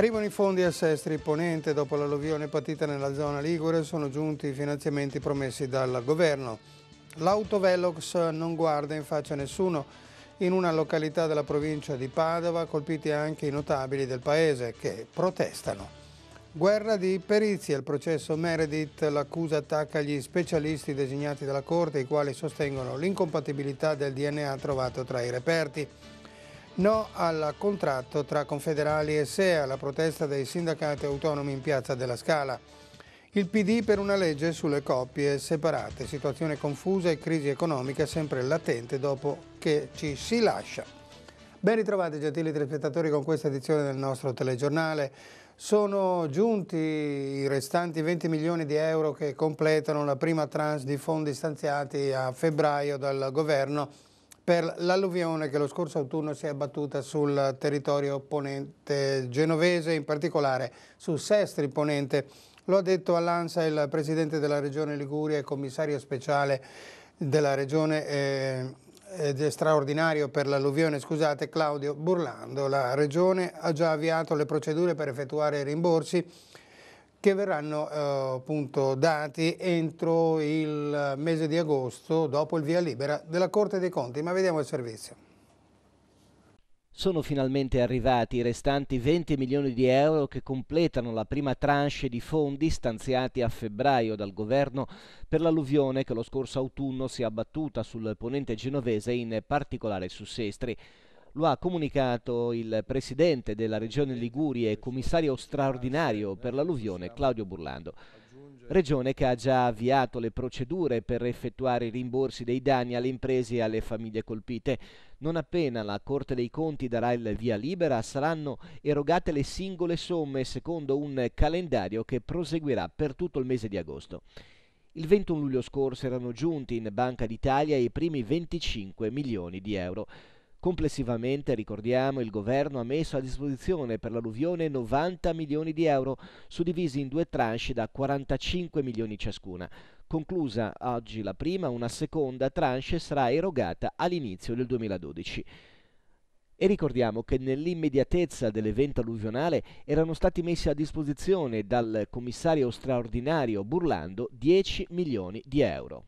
Arrivano i fondi a Sestri Ponente, dopo l'alluvione patita nella zona Ligure sono giunti i finanziamenti promessi dal governo. L'autovelox non guarda in faccia a nessuno. In una località della provincia di Padova colpiti anche i notabili del paese che protestano. Guerra di perizie, il processo Meredith, l'accusa attacca gli specialisti designati dalla Corte i quali sostengono l'incompatibilità del DNA trovato tra i reperti. No al contratto tra Confederali e SEA, la protesta dei sindacati autonomi in Piazza della Scala. Il PD per una legge sulle coppie separate, situazione confusa e crisi economica sempre latente dopo che ci si lascia. Ben ritrovati gentili telespettatori con questa edizione del nostro telegiornale. Sono giunti i restanti 20 milioni di euro che completano la prima tranche di fondi stanziati a febbraio dal governo per l'alluvione che lo scorso autunno si è abbattuta sul territorio ponente genovese, in particolare su Sestri Ponente. Lo ha detto all'Ansa il Presidente della Regione Liguria e Commissario speciale della Regione eh, straordinario per l'alluvione, scusate, Claudio Burlando. La Regione ha già avviato le procedure per effettuare i rimborsi che verranno eh, appunto dati entro il mese di agosto dopo il via libera della Corte dei Conti, ma vediamo il servizio. Sono finalmente arrivati i restanti 20 milioni di euro che completano la prima tranche di fondi stanziati a febbraio dal governo per l'alluvione che lo scorso autunno si è abbattuta sul ponente genovese in particolare su Sestri. Lo ha comunicato il presidente della regione Liguria e commissario straordinario per l'alluvione Claudio Burlando. Regione che ha già avviato le procedure per effettuare i rimborsi dei danni alle imprese e alle famiglie colpite. Non appena la Corte dei Conti darà il via libera saranno erogate le singole somme secondo un calendario che proseguirà per tutto il mese di agosto. Il 21 luglio scorso erano giunti in Banca d'Italia i primi 25 milioni di euro. Complessivamente, ricordiamo, il governo ha messo a disposizione per l'alluvione 90 milioni di euro, suddivisi in due tranche da 45 milioni ciascuna. Conclusa oggi la prima, una seconda tranche sarà erogata all'inizio del 2012. E ricordiamo che nell'immediatezza dell'evento alluvionale erano stati messi a disposizione dal commissario straordinario Burlando 10 milioni di euro.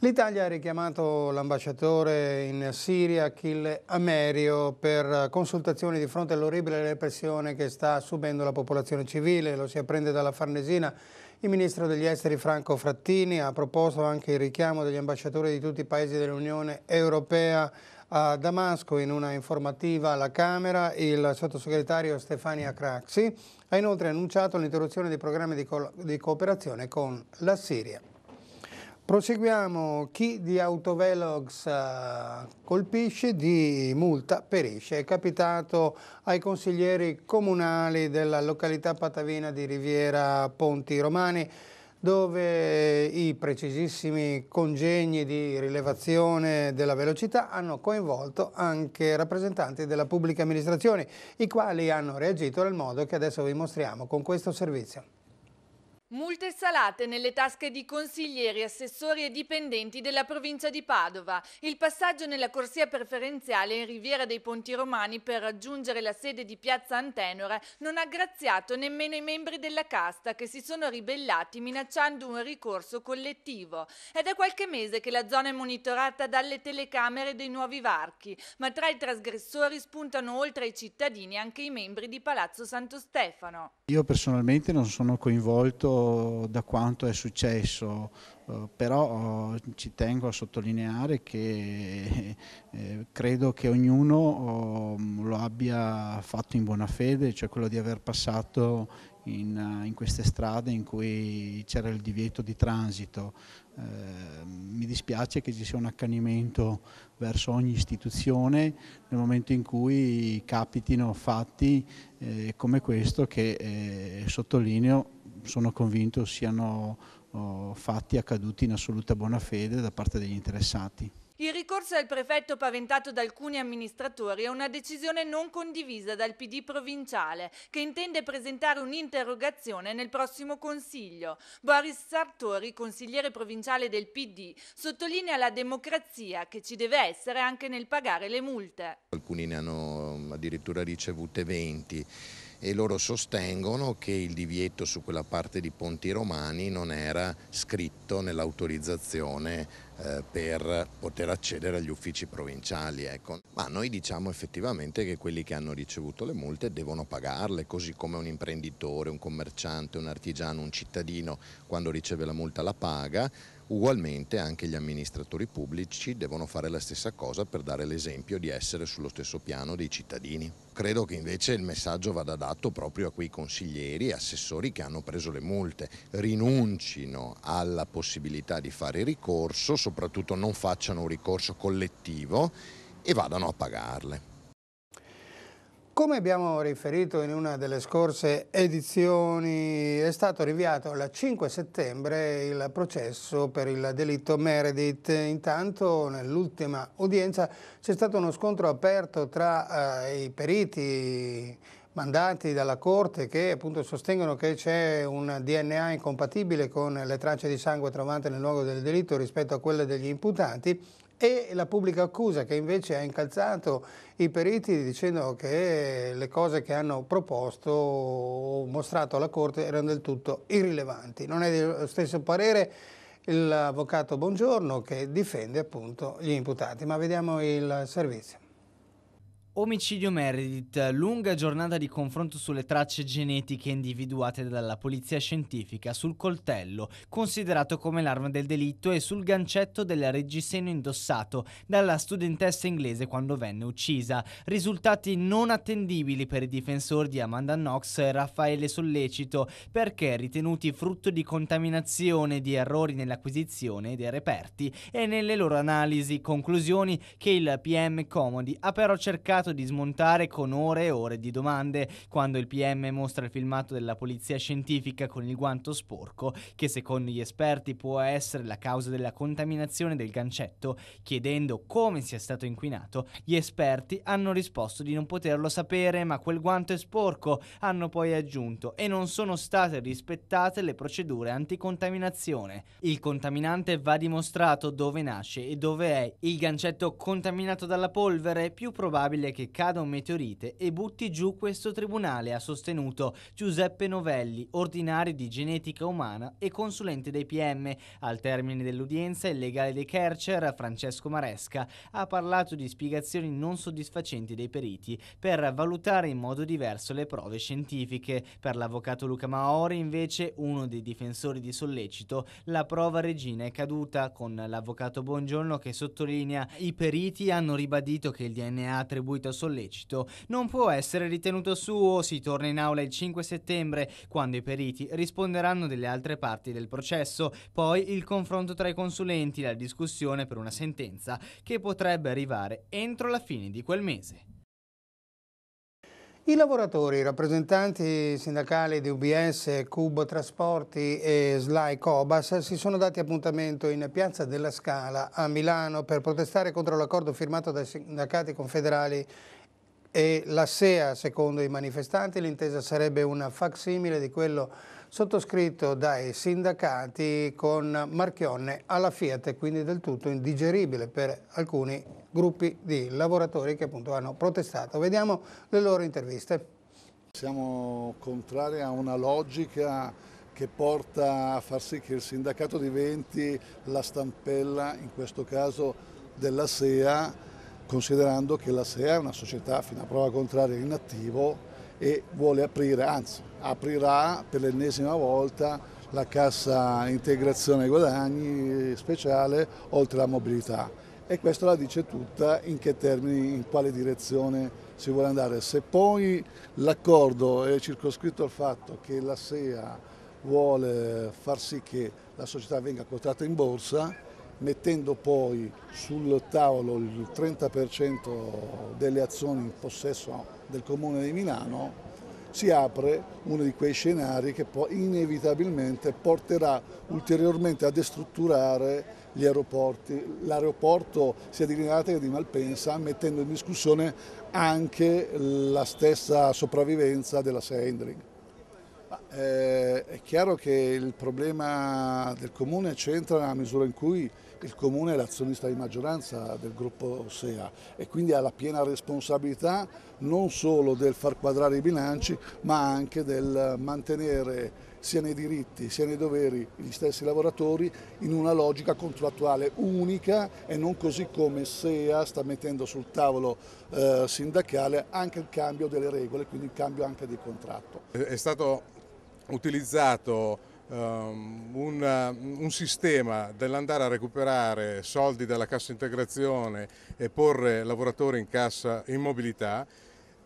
L'Italia ha richiamato l'ambasciatore in Siria, Achille Amerio, per consultazioni di fronte all'orribile repressione che sta subendo la popolazione civile. Lo si apprende dalla Farnesina. Il ministro degli esteri Franco Frattini ha proposto anche il richiamo degli ambasciatori di tutti i paesi dell'Unione Europea a Damasco in una informativa alla Camera il sottosegretario Stefania Craxi ha inoltre annunciato l'interruzione dei programmi di, co di cooperazione con la Siria. Proseguiamo, chi di autovelox eh, colpisce di multa perisce. È capitato ai consiglieri comunali della località patavina di Riviera Ponti Romani dove i precisissimi congegni di rilevazione della velocità hanno coinvolto anche rappresentanti della pubblica amministrazione, i quali hanno reagito nel modo che adesso vi mostriamo con questo servizio. Multe salate nelle tasche di consiglieri, assessori e dipendenti della provincia di Padova. Il passaggio nella corsia preferenziale in Riviera dei Ponti Romani per raggiungere la sede di Piazza Antenora non ha graziato nemmeno i membri della casta che si sono ribellati minacciando un ricorso collettivo. È da qualche mese che la zona è monitorata dalle telecamere dei nuovi varchi, ma tra i trasgressori spuntano oltre ai cittadini anche i membri di Palazzo Santo Stefano. Io personalmente non sono coinvolto da quanto è successo, eh, però eh, ci tengo a sottolineare che eh, credo che ognuno lo abbia fatto in buona fede, cioè quello di aver passato in, in queste strade in cui c'era il divieto di transito. mi dispiace che ci sia un accanimento verso ogni istituzione nel momento in cui capitino fatti eh, come questo che eh, sottolineo sono convinto siano oh, fatti accaduti in assoluta buona fede da parte degli interessati. Il ricorso al prefetto paventato da alcuni amministratori è una decisione non condivisa dal PD provinciale che intende presentare un'interrogazione nel prossimo Consiglio. Boris Sartori, consigliere provinciale del PD, sottolinea la democrazia che ci deve essere anche nel pagare le multe. Alcuni ne hanno mm, addirittura ricevute 20 e loro sostengono che il divieto su quella parte di ponti romani non era scritto nell'autorizzazione eh, per poter accedere agli uffici provinciali. Ecco. Ma noi diciamo effettivamente che quelli che hanno ricevuto le multe devono pagarle, così come un imprenditore, un commerciante, un artigiano, un cittadino quando riceve la multa la paga Ugualmente anche gli amministratori pubblici devono fare la stessa cosa per dare l'esempio di essere sullo stesso piano dei cittadini. Credo che invece il messaggio vada dato proprio a quei consiglieri e assessori che hanno preso le multe, rinuncino alla possibilità di fare ricorso, soprattutto non facciano un ricorso collettivo e vadano a pagarle. Come abbiamo riferito in una delle scorse edizioni, è stato rinviato al 5 settembre il processo per il delitto Meredith. Intanto nell'ultima udienza c'è stato uno scontro aperto tra eh, i periti mandati dalla Corte che appunto sostengono che c'è un DNA incompatibile con le tracce di sangue trovate nel luogo del delitto rispetto a quelle degli imputati e la pubblica accusa che invece ha incalzato i periti dicendo che le cose che hanno proposto o mostrato alla Corte erano del tutto irrilevanti. Non è dello stesso parere l'avvocato Bongiorno che difende appunto gli imputati, ma vediamo il servizio. Omicidio Meredith, lunga giornata di confronto sulle tracce genetiche individuate dalla polizia scientifica sul coltello, considerato come l'arma del delitto, e sul gancetto del reggiseno indossato dalla studentessa inglese quando venne uccisa. Risultati non attendibili per i difensori di Amanda Knox e Raffaele Sollecito, perché ritenuti frutto di contaminazione, di errori nell'acquisizione dei reperti e nelle loro analisi, conclusioni che il PM Comodi ha però cercato tentato di smontare con ore e ore di domande quando il PM mostra il filmato della polizia scientifica con il guanto sporco che secondo gli esperti può essere la causa della contaminazione del gancetto, chiedendo come sia stato inquinato, gli esperti hanno risposto di non poterlo sapere ma quel guanto è sporco, hanno poi aggiunto, e non sono state rispettate le procedure anticontaminazione. Il contaminante va dimostrato dove nasce e dove è. Il gancetto contaminato dalla polvere è più probabile possibile che cada un meteorite e butti giù questo tribunale, ha sostenuto Giuseppe Novelli, ordinario di genetica umana e consulente dei PM. Al termine dell'udienza, il legale dei Kercher, Francesco Maresca, ha parlato di spiegazioni non soddisfacenti dei periti per valutare in modo diverso le prove scientifiche. Per l'avvocato Luca Maori, invece, uno dei difensori di sollecito, la prova regina è caduta, con l'avvocato Buongiorno che sottolinea i periti hanno ribadito che il DNA attribuito seguito sollecito non può essere ritenuto suo. Si torna in aula il 5 settembre, quando i periti risponderanno delle altre parti del processo, poi il confronto tra i consulenti, la discussione per una sentenza che potrebbe arrivare entro la fine di quel mese. I lavoratori, i rappresentanti sindacali di UBS, Cubo Trasporti e Sly Cobas si sono dati appuntamento in Piazza della Scala a Milano per protestare contro l'accordo firmato dai sindacati confederali e la SEA. Secondo i manifestanti l'intesa sarebbe una facsimile di quello sottoscritto dai sindacati con Marchionne alla Fiat, quindi del tutto indigeribile per alcuni gruppi di lavoratori che appunto hanno protestato. Vediamo le loro interviste. Siamo contrari a una logica che porta a far sì che il sindacato diventi la stampella, in questo caso della SEA, considerando che la SEA è una società fino a prova contraria in attivo e vuole aprire, anzi aprirà per l'ennesima volta la cassa integrazione guadagni speciale oltre alla mobilità e questo la dice tutta in che termini, in quale direzione si vuole andare. Se poi l'accordo è circoscritto al fatto che la SEA vuole far sì che la società venga quotata in borsa, mettendo poi sul tavolo il 30% delle azioni in possesso del Comune di Milano si apre uno di quei scenari che poi inevitabilmente porterà ulteriormente a destrutturare gli aeroporti, l'aeroporto sia di Granata che di Malpensa, mettendo in discussione anche la stessa sopravvivenza della Sendring. Eh, è chiaro che il problema del comune c'entra nella misura in cui il Comune è l'azionista di maggioranza del gruppo SEA e quindi ha la piena responsabilità non solo del far quadrare i bilanci ma anche del mantenere sia nei diritti sia nei doveri gli stessi lavoratori in una logica contrattuale unica e non così come SEA sta mettendo sul tavolo eh, sindacale anche il cambio delle regole, quindi il cambio anche di contratto. È stato utilizzato Ehm, un, eh, un, sistema dell'andare a recuperare soldi dalla cassa integrazione e porre lavoratori in cassa in mobilità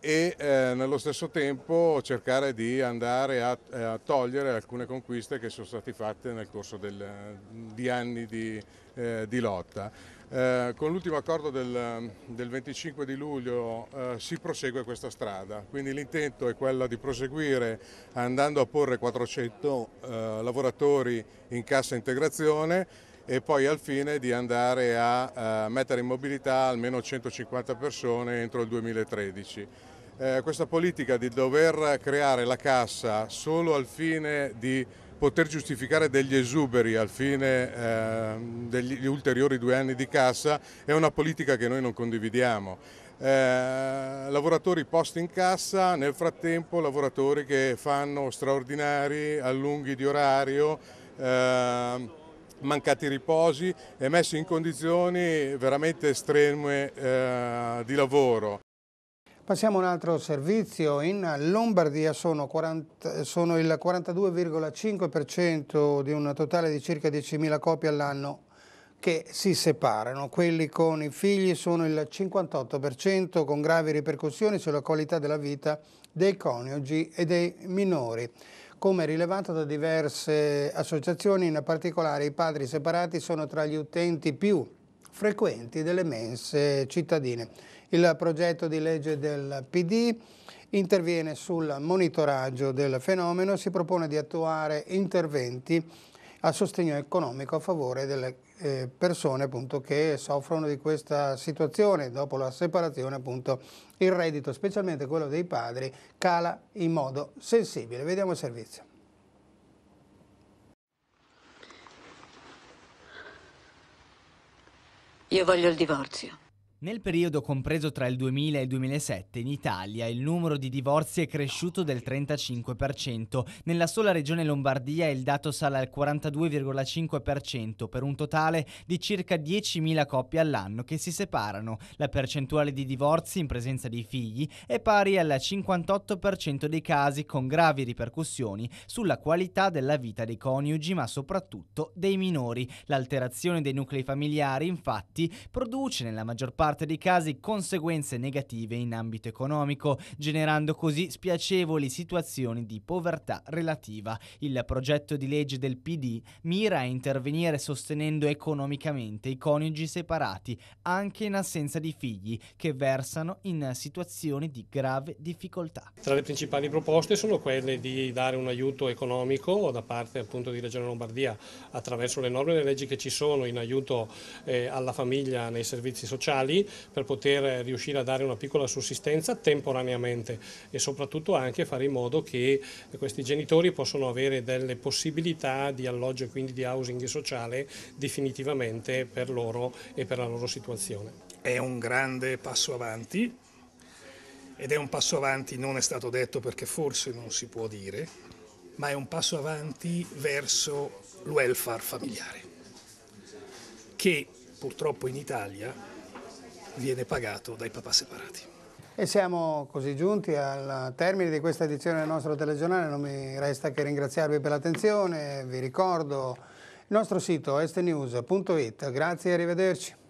e eh, nello stesso tempo cercare di andare a, eh, a, togliere alcune conquiste che sono state fatte nel corso del, eh, di anni di, eh, di lotta. Eh, con l'ultimo accordo del, del, 25 di luglio eh, si prosegue questa strada, quindi l'intento è quello di proseguire andando a porre 400 lavoratori in cassa integrazione e poi al fine di andare a, a mettere in mobilità almeno 150 persone entro il 2013 eh, questa politica di dover creare la cassa solo al fine di poter giustificare degli esuberi al fine eh, degli ulteriori due anni di cassa è una politica che noi non condividiamo. Eh, lavoratori posti in cassa, nel frattempo lavoratori che fanno straordinari, allunghi di orario, eh, mancati riposi e messi in condizioni veramente estreme eh, di lavoro. Passiamo a un altro servizio, in Lombardia sono, 40, sono il 42,5% di un totale di circa 10.000 copie all'anno che si separano, quelli con i figli sono il 58% con gravi ripercussioni sulla qualità della vita dei coniugi e dei minori. Come rilevato da diverse associazioni, in particolare i padri separati sono tra gli utenti più frequenti delle mense cittadine. Il progetto di legge del PD interviene sul monitoraggio del fenomeno e si propone di attuare interventi a sostegno economico a favore delle eh, persone appunto, che soffrono di questa situazione. Dopo la separazione appunto, il reddito, specialmente quello dei padri, cala in modo sensibile. Vediamo il servizio. Io voglio il divorzio. Nel periodo compreso tra il 2000 e il 2007 in Italia il numero di divorzi è cresciuto del 35%, nella sola regione Lombardia il dato sale al 42,5% per un totale di circa 10.000 coppie all'anno che si separano. La percentuale di divorzi in presenza di figli è pari al 58% dei casi con gravi ripercussioni sulla qualità della vita dei coniugi ma soprattutto dei minori. L'alterazione dei nuclei familiari infatti produce nella maggior parte parte dei casi conseguenze negative in ambito economico, generando così spiacevoli situazioni di povertà relativa. Il progetto di legge del PD mira a intervenire sostenendo economicamente i coniugi separati, anche in assenza di figli, che versano in situazioni di grave difficoltà. Tra le principali proposte sono quelle di dare un aiuto economico da parte appunto di Regione Lombardia attraverso le norme e le leggi che ci sono in aiuto eh, alla famiglia nei servizi sociali per poter riuscire a dare una piccola sussistenza temporaneamente e soprattutto anche fare in modo che questi genitori possano avere delle possibilità di alloggio e quindi di housing sociale definitivamente per loro e per la loro situazione. È un grande passo avanti ed è un passo avanti, non è stato detto perché forse non si può dire, ma è un passo avanti verso il welfare familiare, che purtroppo in Italia viene pagato dai papà separati. E siamo così giunti al termine di questa edizione del nostro telegiornale, non mi resta che ringraziarvi per l'attenzione, vi ricordo il nostro sito estnews.it, grazie e arrivederci.